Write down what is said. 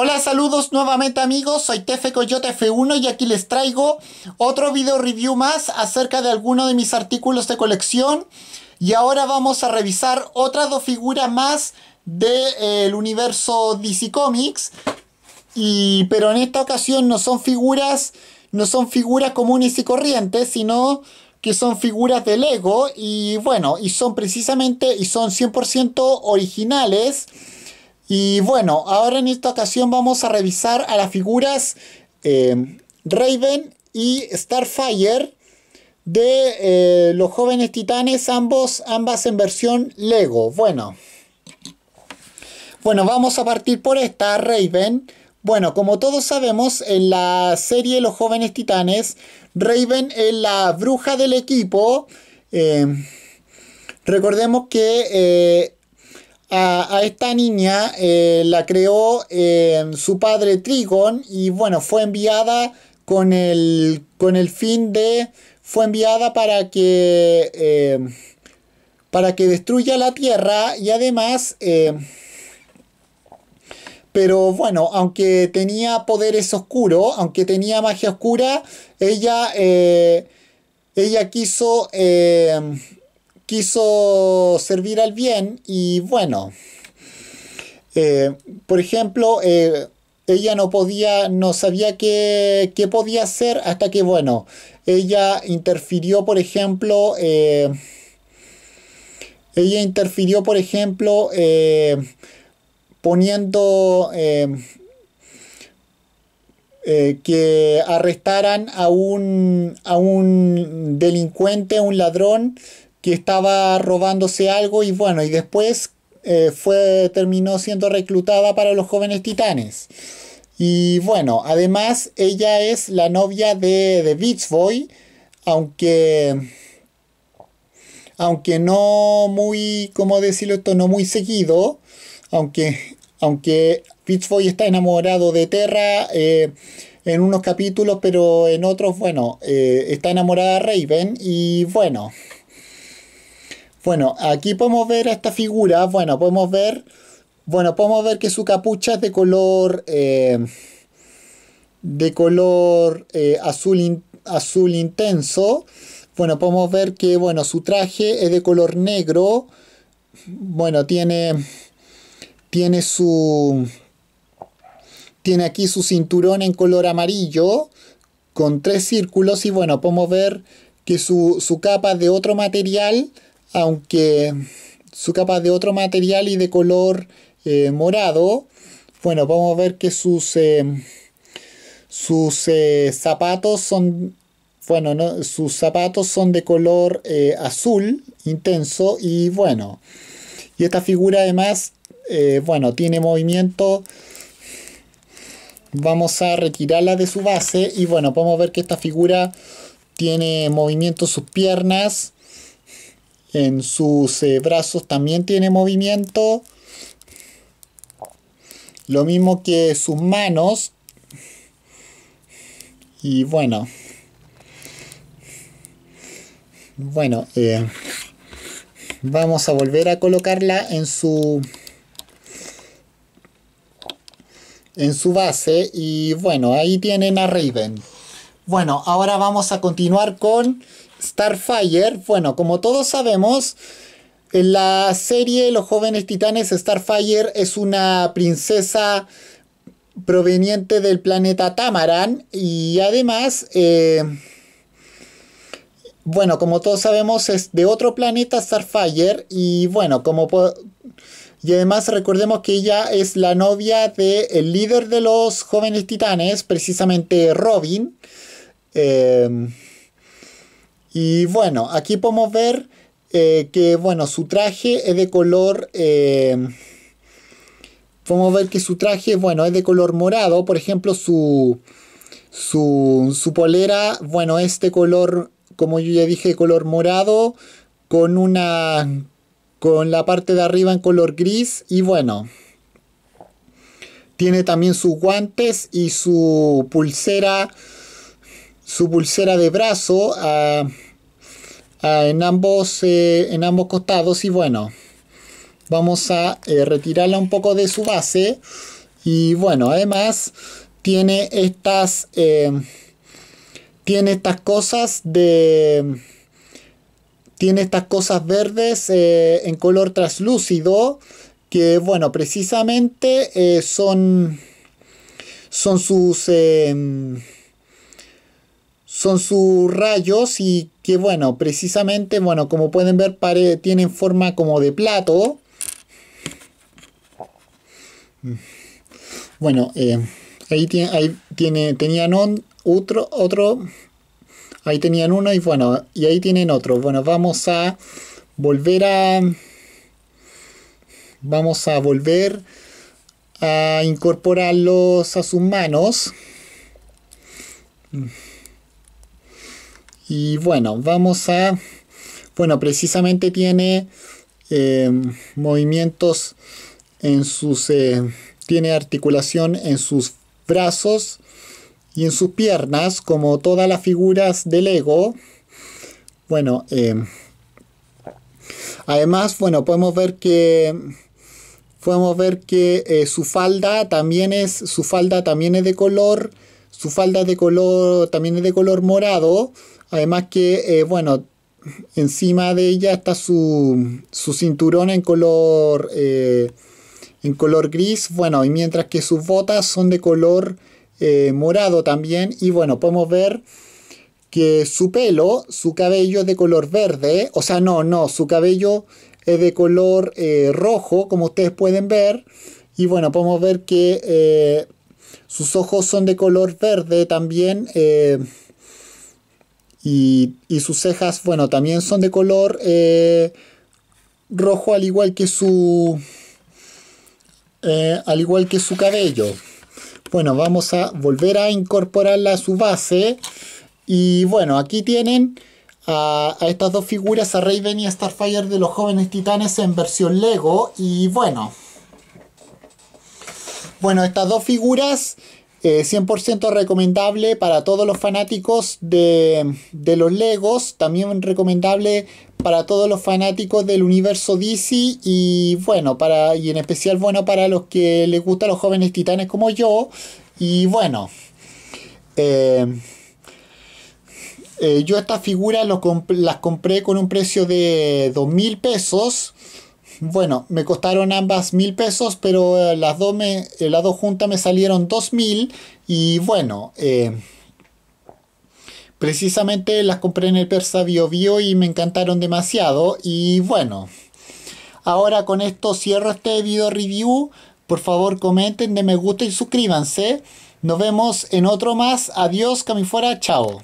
Hola, saludos nuevamente amigos, soy Tefe Coyote F1 y aquí les traigo otro video review más acerca de alguno de mis artículos de colección y ahora vamos a revisar otras dos figuras más del eh, universo DC Comics y, pero en esta ocasión no son figuras no son figuras comunes y corrientes sino que son figuras de Lego y bueno y son precisamente y son 100% originales y bueno, ahora en esta ocasión vamos a revisar a las figuras eh, Raven y Starfire de eh, los jóvenes titanes, ambos, ambas en versión Lego. Bueno. Bueno, vamos a partir por esta, Raven. Bueno, como todos sabemos, en la serie Los jóvenes titanes, Raven es la bruja del equipo. Eh, recordemos que a, esta niña eh, la creó eh, su padre Trigon y bueno, fue enviada con el, con el fin de... fue enviada para que... Eh, para que destruya la tierra y además... Pero bueno, aunque tenía poderes oscuros, aunque tenía magia oscura, ella, ella quiso quiso servir al bien y bueno, eh, por ejemplo, eh, ella no podía, no sabía qué, podía hacer hasta que, bueno, ella interfirió, por ejemplo, eh, ella interfirió, por ejemplo, poniendo que arrestaran a un, a un delincuente, un ladrón, que estaba robándose algo y bueno, y después eh, fue, terminó siendo reclutada para los jóvenes titanes. Y bueno, además ella es la novia de, de Beach Boy, aunque, aunque no muy, ¿cómo decirlo esto? No muy seguido, aunque, aunque Beach Boy está enamorado de Terra. Eh, en unos capítulos, pero en otros, bueno, eh, está enamorada de Raven y bueno, bueno, aquí podemos ver a esta figura, bueno, podemos ver, bueno, podemos ver que su capucha es de color, eh, de color eh, azul, azul intenso. Bueno, podemos ver que, bueno, su traje es de color negro. Bueno, tiene, tiene su, tiene aquí su cinturón en color amarillo con tres círculos y bueno, podemos ver que su, su capa es de otro material aunque su capa de otro material y de color eh, morado, bueno, vamos ver que sus, eh, sus eh, zapatos son, bueno, sus zapatos son de color azul intenso y bueno, y esta figura además, bueno, tiene movimiento. Vamos a retirarla de su base y bueno, podemos ver que esta figura tiene movimiento sus piernas, en sus eh, brazos también tiene movimiento. Lo mismo que sus manos. Y bueno. Bueno, eh, vamos a volver a colocarla en su en su base y bueno, ahí tienen a Raven. Bueno, ahora vamos a continuar con Starfire. Bueno, como todos sabemos, en la serie Los jóvenes titanes, Starfire es una princesa proveniente del planeta Tamaran y además... Eh, bueno, como todos sabemos, es de otro planeta Starfire. Y bueno, como y además recordemos que ella es la novia del líder de los jóvenes titanes, precisamente Robin. Em, y bueno, aquí podemos ver eh, que bueno, su traje es de color... Em, podemos ver que su traje, bueno, es de color morado. Por ejemplo, su, su, polera, bueno, este color, como yo ya dije, color morado. Con una... Con la parte de arriba en color gris. Y bueno... Tiene también sus guantes y su pulsera su pulsera de brazo en, ambos, eh, en ambos costados y bueno, vamos a eh, retirarla un poco de su base y bueno, además tiene estas, eh, tiene estas cosas de... Tiene estas cosas verdes en color translúcido que bueno, precisamente son, son sus, son sus rayos y que bueno, precisamente, bueno, como pueden ver, tienen forma como de plato. Mm. Bueno, eh, ahí, tiene, ahí tiene, tenían otro, otro, ahí tenían uno y bueno, y ahí tienen otro. Bueno, vamos a volver a, vamos a volver a incorporarlos a sus manos. Y bueno, vamos a... Bueno, precisamente tiene em, movimientos en sus... Eh, tiene articulación en sus brazos y en sus piernas, como todas las figuras del ego. Bueno, em, además, bueno, podemos ver que podemos ver que eh, su falda también es su falda también es de color su falda de color, también es de color morado. Además que, eh, bueno, encima de ella está su, cinturón en color, eh, en color gris. Bueno, y mientras que sus botas son de color eh, morado también. Y bueno, podemos ver que su pelo, su cabello es de color verde. O sea, no, no, su cabello es de color rojo, como ustedes pueden ver. Y bueno, podemos ver que sus ojos son de color verde también. Eh, y, y, sus cejas, bueno, también son de color eh, rojo, al igual que su. Eh, al igual que su cabello. Bueno, vamos a volver a incorporarla a su base. Y bueno, aquí tienen a, a estas dos figuras, a Raven y a Starfire de los jóvenes titanes en versión Lego. Y bueno. Bueno, estas dos figuras, 100% eh, recomendable para todos los fanáticos de, los Legos, también recomendable para todos los fanáticos del universo DC y bueno, para, y en especial bueno para los que les gustan los jóvenes titanes como yo. Y bueno, eh, eh, yo estas figuras las compré con un precio de 2000 mil pesos bueno, me costaron ambas mil pesos, pero eh, las dos, me, eh, las dos juntas me salieron dos mil. Y bueno, eh, precisamente las compré en el Persa Bio Bio y me encantaron demasiado. Y bueno, ahora con esto cierro este video review. Por favor, comenten, de me gusta y suscríbanse. Nos vemos en otro más. Adiós, Camifuera. Chao.